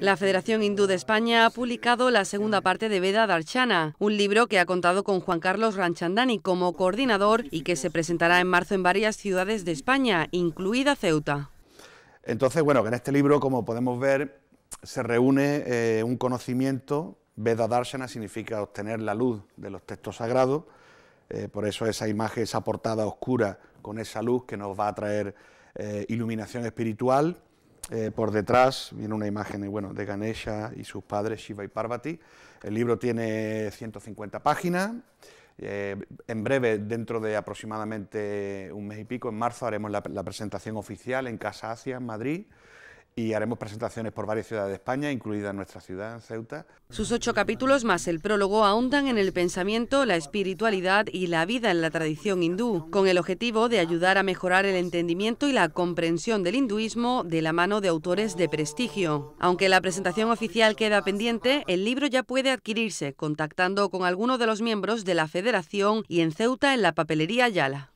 La Federación Hindú de España ha publicado la segunda parte de Veda Darshana... un libro que ha contado con Juan Carlos Ranchandani como coordinador y que se presentará en marzo en varias ciudades de España, incluida Ceuta. Entonces, bueno, en este libro, como podemos ver, se reúne eh, un conocimiento. Veda Darshana significa obtener la luz de los textos sagrados. Eh, por eso esa imagen, esa portada oscura con esa luz que nos va a traer eh, iluminación espiritual eh, por detrás viene una imagen de Ganesha y sus padres Shiva y Parvati. El libro tiene 150 páginas. Eh, en breve, dentro de aproximadamente un mes y pico, en marzo haremos la presentación oficial en Casa Asia, en Madrid y haremos presentaciones por varias ciudades de España, incluida nuestra ciudad, Ceuta. Sus ocho capítulos más el prólogo ahondan en el pensamiento, la espiritualidad y la vida en la tradición hindú, con el objetivo de ayudar a mejorar el entendimiento y la comprensión del hinduismo de la mano de autores de prestigio. Aunque la presentación oficial queda pendiente, el libro ya puede adquirirse contactando con alguno de los miembros de la federación y en Ceuta en la papelería Yala.